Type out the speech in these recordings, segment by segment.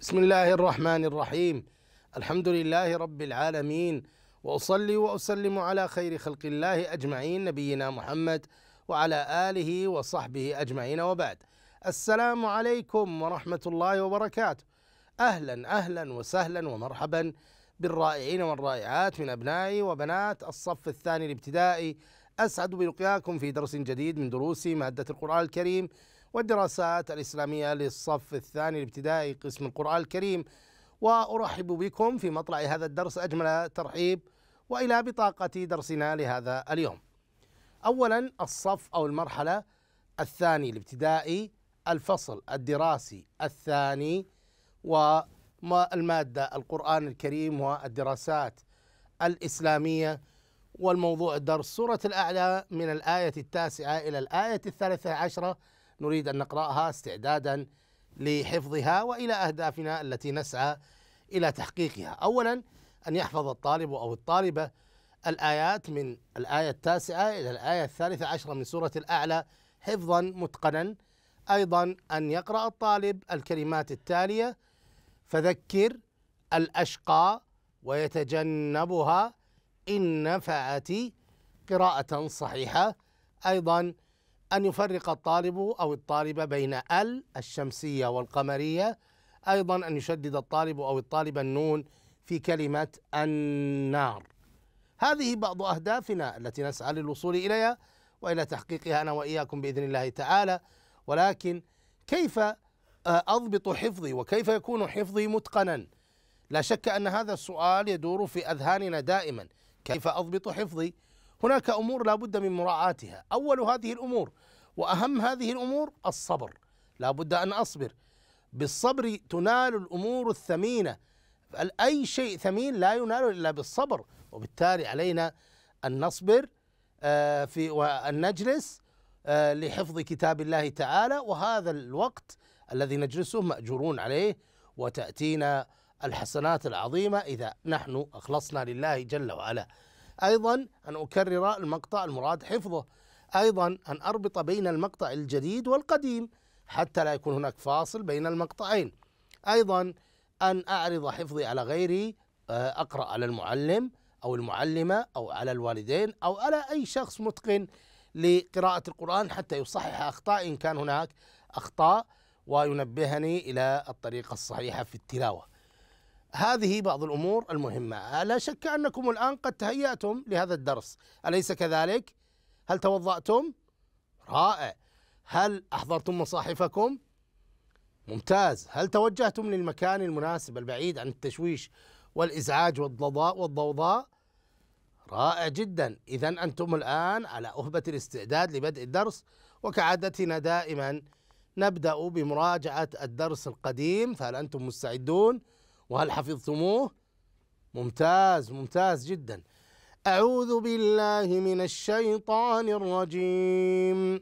بسم الله الرحمن الرحيم الحمد لله رب العالمين واصلي واسلم على خير خلق الله اجمعين نبينا محمد وعلى اله وصحبه اجمعين وبعد السلام عليكم ورحمه الله وبركاته اهلا اهلا وسهلا ومرحبا بالرائعين والرائعات من ابنائي وبنات الصف الثاني الابتدائي اسعد بلقياكم في درس جديد من دروس ماده القران الكريم والدراسات الإسلامية للصف الثاني الابتدائي قسم القرآن الكريم وأرحب بكم في مطلع هذا الدرس أجمل ترحيب وإلى بطاقة درسنا لهذا اليوم أولا الصف أو المرحلة الثاني الابتدائي الفصل الدراسي الثاني والمادة القرآن الكريم والدراسات الإسلامية والموضوع الدرس سورة الأعلى من الآية التاسعة إلى الآية الثالثة عشرة نريد أن نقرأها استعدادا لحفظها وإلى أهدافنا التي نسعى إلى تحقيقها أولا أن يحفظ الطالب أو الطالبة الآيات من الآية التاسعة إلى الآية الثالثة عشرة من سورة الأعلى حفظا متقنا أيضا أن يقرأ الطالب الكلمات التالية فذكر الأشقى ويتجنبها إن نفعت قراءة صحيحة أيضا أن يفرق الطالب أو الطالبة بين ال الشمسية والقمرية أيضا أن يشدد الطالب أو الطالبة النون في كلمة النار هذه بعض أهدافنا التي نسعى للوصول إليها وإلى تحقيقها أنا وإياكم بإذن الله تعالى ولكن كيف آه، أضبط حفظي وكيف يكون حفظي متقنا لا شك أن هذا السؤال يدور في أذهاننا دائما كيف أضبط حفظي هناك امور لا بد من مراعاتها اول هذه الامور واهم هذه الامور الصبر لا بد ان اصبر بالصبر تنال الامور الثمينه اي شيء ثمين لا ينال الا بالصبر وبالتالي علينا ان نصبر آه، في وان نجلس آه، لحفظ كتاب الله تعالى وهذا الوقت الذي نجلسه ماجورون عليه وتاتينا الحسنات العظيمه اذا نحن اخلصنا لله جل وعلا أيضا أن أكرر المقطع المراد حفظه أيضا أن أربط بين المقطع الجديد والقديم حتى لا يكون هناك فاصل بين المقطعين أيضا أن أعرض حفظي على غيري آه، أقرأ على المعلم أو المعلمة أو على الوالدين أو على أي شخص متقن لقراءة القرآن حتى يصحح أخطاء إن كان هناك أخطاء وينبهني إلى الطريقة الصحيحة في التلاوة هذه بعض الامور المهمه، لا شك انكم الان قد تهيأتم لهذا الدرس، اليس كذلك؟ هل توضأتم؟ رائع. هل احضرتم مصاحفكم؟ ممتاز. هل توجهتم للمكان المناسب البعيد عن التشويش والازعاج والضوضاء والضوضاء؟ رائع جدا، اذا انتم الان على اهبه الاستعداد لبدء الدرس وكعادتنا دائما نبدأ بمراجعة الدرس القديم فهل أنتم مستعدون؟ وهل حفظتموه ممتاز ممتاز جدا أعوذ بالله من الشيطان الرجيم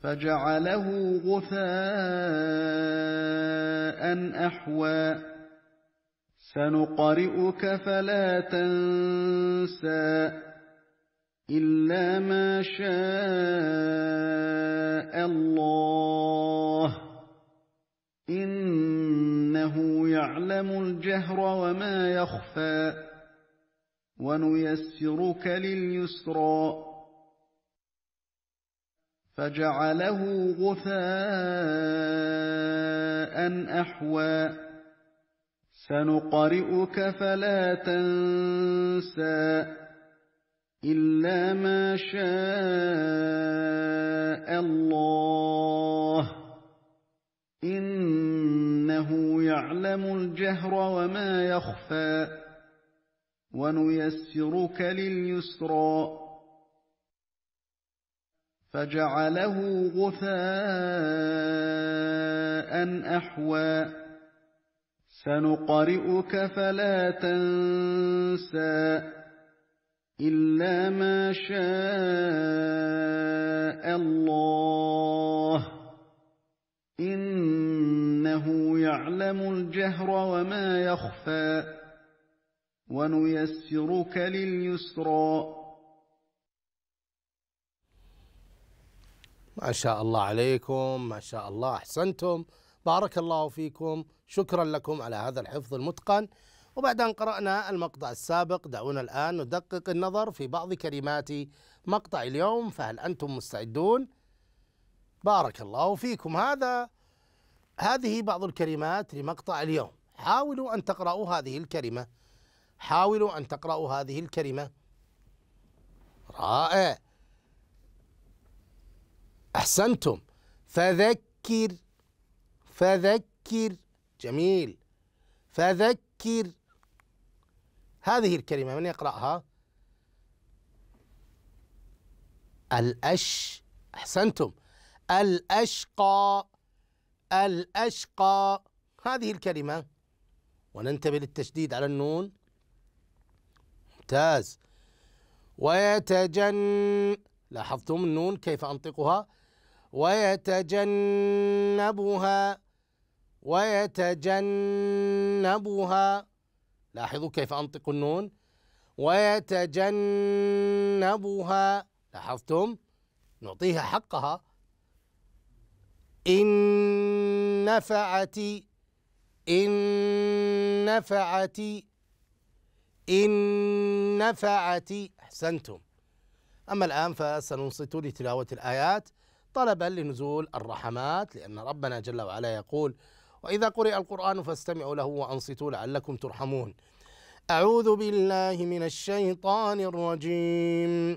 فجعله غثاء أحوى سنقرئك فلا تنسى إلا ما شاء الله إن إنه يعلم الجهر وما يخفى ونيسرك لليسرى فجعله غثاء أحوى سنقرئك فلا تنسى إلا ما شاء الله إنه يعلم الجهر وما يخفى ونيسرك لليسرى فجعله غثاء أحوى سنقرئك فلا تنسى إلا ما شاء الله إن إنه يعلم الجهر وما يخفى ونيسرك لليسرى ما شاء الله عليكم ما شاء الله أحسنتم بارك الله فيكم شكرا لكم على هذا الحفظ المتقن وبعد أن قرأنا المقطع السابق دعونا الآن ندقق النظر في بعض كلمات مقطع اليوم فهل أنتم مستعدون؟ بارك الله فيكم هذا هذه بعض الكلمات لمقطع اليوم حاولوا أن تقرأوا هذه الكلمة حاولوا أن تقرأوا هذه الكلمة رائع أحسنتم فذكر فذكر جميل فذكر هذه الكلمة من يقرأها الأش أحسنتم الأشقى الأشقى هذه الكلمة وننتبه للتشديد على النون ممتاز ويتجن لاحظتم النون كيف أنطقها ويتجنبها ويتجنبها لاحظوا كيف أنطق النون ويتجنبها لاحظتم نعطيها حقها إن نفعت إن نفعت إن نفعت أحسنتم أما الآن فسننصت لتلاوة الآيات طلبا لنزول الرحمات لأن ربنا جل وعلا يقول وإذا قرئ القرآن فاستمعوا له وأنصتوا لعلكم ترحمون أعوذ بالله من الشيطان الرجيم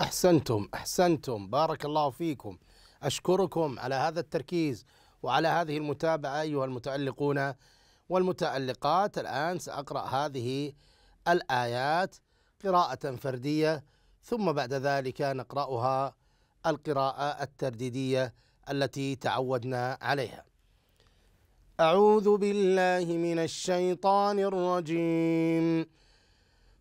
احسنتم احسنتم بارك الله فيكم اشكركم على هذا التركيز وعلى هذه المتابعه ايها المتعلقون والمتعلقات الان ساقرا هذه الايات قراءه فرديه ثم بعد ذلك نقراها القراءه الترديديه التي تعودنا عليها اعوذ بالله من الشيطان الرجيم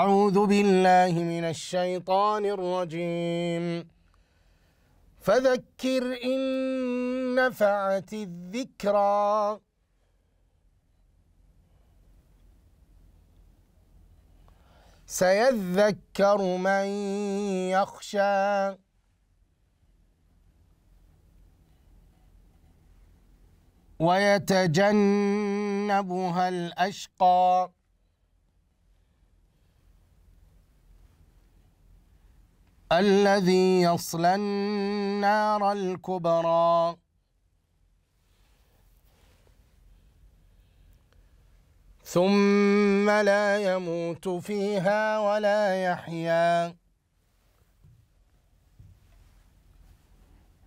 أعوذ بالله من الشيطان الرجيم فذكر إن نفعت الذكرى سيذكر من يخشى ويتجنبها الأشقى الذي يصلى النار الكبرى ثم لا يموت فيها ولا يحيا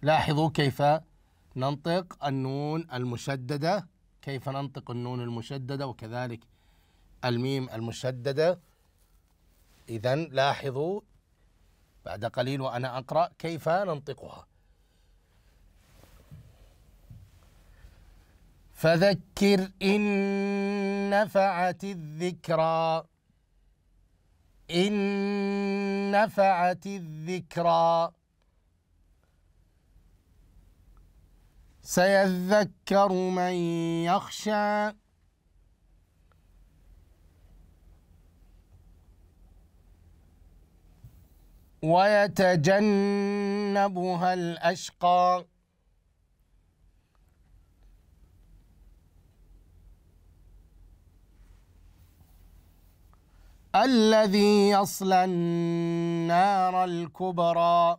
لاحظوا كيف ننطق النون المشددة كيف ننطق النون المشددة وكذلك الميم المشددة إذا لاحظوا بعد قليل وأنا أقرأ كيف ننطقها فذكر إن نفعت الذكرى إن نفعت الذكرى سيذكر من يخشى ويتجنبها الأشقى الذي يصلى النار الكبرى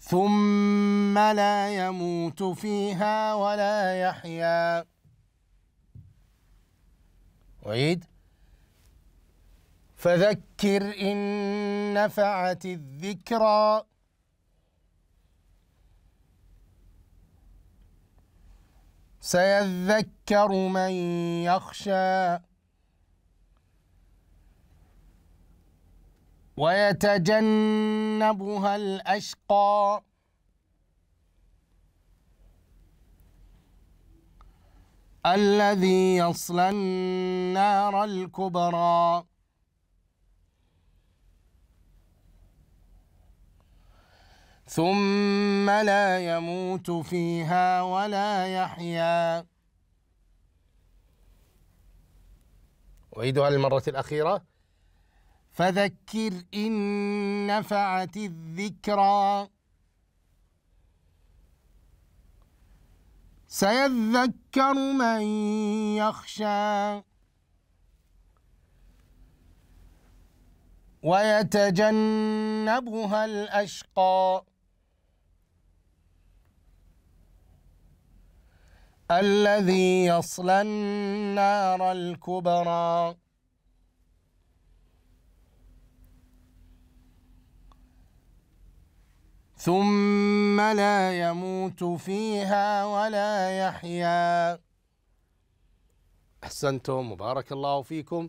ثم لا يموت فيها ولا يحيا أعيد فذكر إن نفعت الذكرى سيذكر من يخشى ويتجنبها الأشقى الذي يصلى النار الكبرى ثم لا يموت فيها ولا يحيا أعيدها للمرة الأخيرة فذكر إن نفعت الذكرى سيذكر من يخشى ويتجنبها الأشقى الذي يصلى النار الكبرى ثم لا يموت فيها ولا يحيا احسنتم وبارك الله فيكم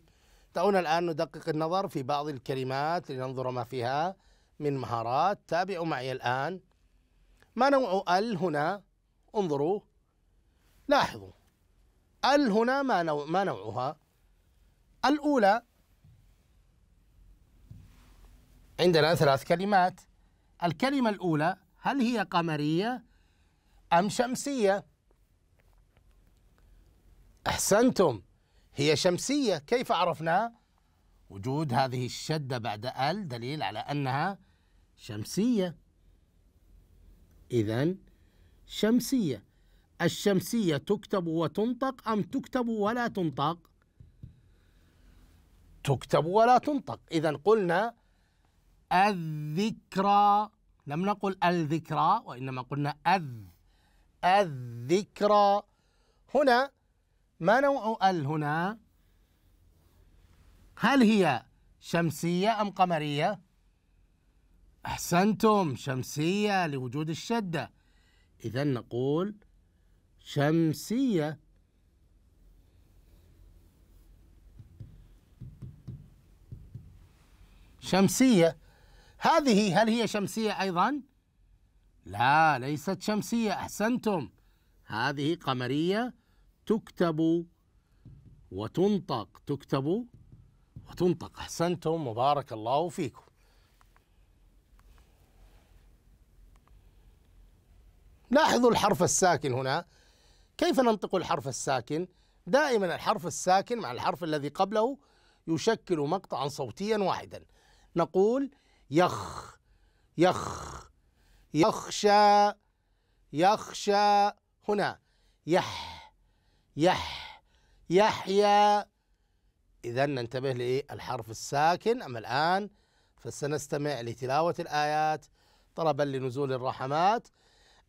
دعونا الان ندقق النظر في بعض الكلمات لننظر ما فيها من مهارات تابعوا معي الان ما نوع ال هنا انظروا لاحظوا ال هنا ما نوع ما نوعها الاولى عندنا ثلاث كلمات الكلمه الاولى هل هي قمريه ام شمسيه احسنتم هي شمسيه كيف عرفناها وجود هذه الشده بعد ال دليل على انها شمسيه اذا شمسيه الشمسية تكتب وتنطق أم تكتب ولا تنطق؟ تكتب ولا تنطق، إذا قلنا الذكرى لم نقل الذكرى وإنما قلنا أذ الذكرى هنا ما نوع ال هنا؟ هل هي شمسية أم قمرية؟ أحسنتم شمسية لوجود الشدة إذا نقول شمسية شمسية هذه هل هي شمسية أيضا؟ لا ليست شمسية أحسنتم هذه قمرية تكتب وتنطق تكتب وتنطق أحسنتم وبارك الله فيكم لاحظوا الحرف الساكن هنا كيف ننطق الحرف الساكن؟ دائما الحرف الساكن مع الحرف الذي قبله يشكل مقطعا صوتيا واحدا نقول يخ يخ يخشى يخشى هنا يح يح يحيى إذا ننتبه للحرف الساكن أما الآن فسنستمع لتلاوة الآيات طلبا لنزول الرحمات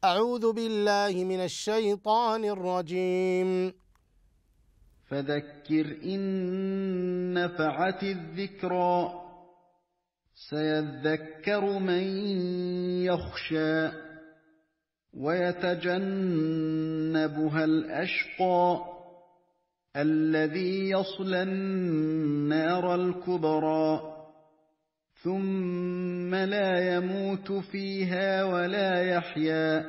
أعوذ بالله من الشيطان الرجيم فذكر إن نفعت الذكرى سيذكر من يخشى ويتجنبها الأشقى الذي يصلى النار الكبرى ثم لا يموت فيها ولا يحيا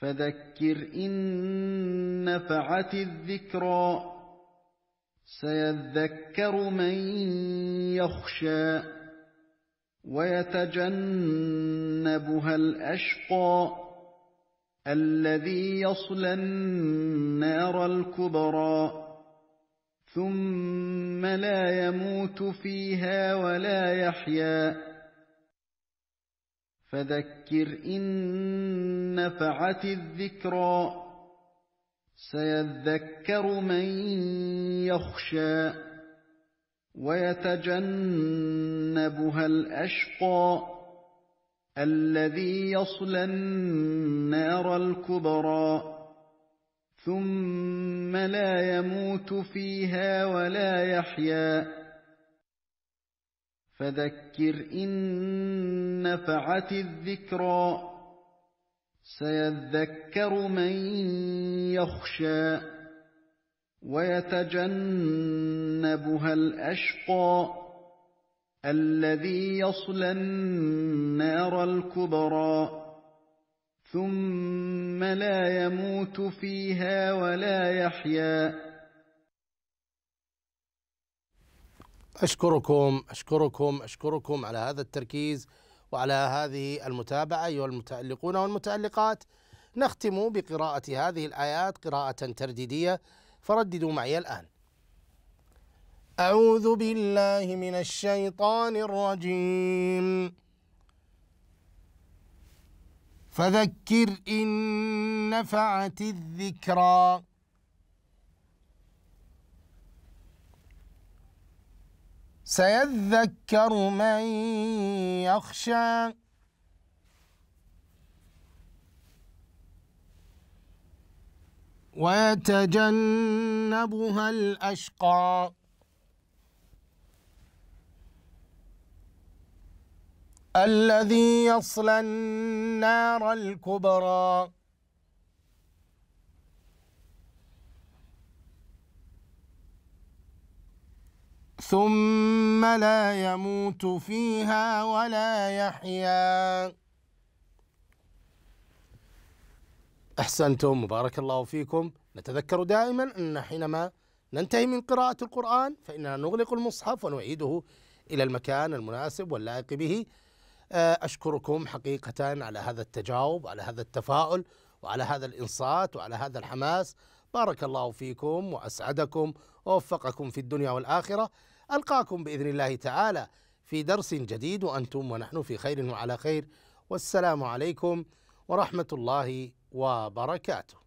فذكر إن نفعت الذكرى سيذكر من يخشى ويتجنبها الأشقى الذي يصلى النار الكبرى ثم لا يموت فيها ولا يحيا فذكر إن نفعت الذكرى سيذكر من يخشى ويتجنبها الأشقى الذي يصلى النار الكبرى ثم لا يموت فيها ولا يحيا فذكر إن نفعت الذكرى سيذكر من يخشى ويتجنبها الأشقى الذي يصلى النار الكبرى ثم لا يموت فيها ولا يحيا أشكركم أشكركم أشكركم على هذا التركيز وعلى هذه المتابعة أيها المتعلقون والمتعلقات نختم بقراءة هذه الآيات قراءة ترديدية فرددوا معي الآن أعوذ بالله من الشيطان الرجيم فذكر إن نفعت الذكرى سيذكر من يخشى ويتجنبها الأشقى الذي يصلى النار الكبرى ثم لا يموت فيها ولا يحيا احسنتم بارك الله فيكم نتذكر دائما ان حينما ننتهي من قراءه القران فاننا نغلق المصحف ونعيده الى المكان المناسب واللائق به آه، أشكركم حقيقة على هذا التجاوب على هذا التفاؤل وعلى هذا الإنصات وعلى هذا الحماس بارك الله فيكم وأسعدكم ووفقكم في الدنيا والآخرة ألقاكم بإذن الله تعالى في درس جديد وأنتم ونحن في خير وعلى خير والسلام عليكم ورحمة الله وبركاته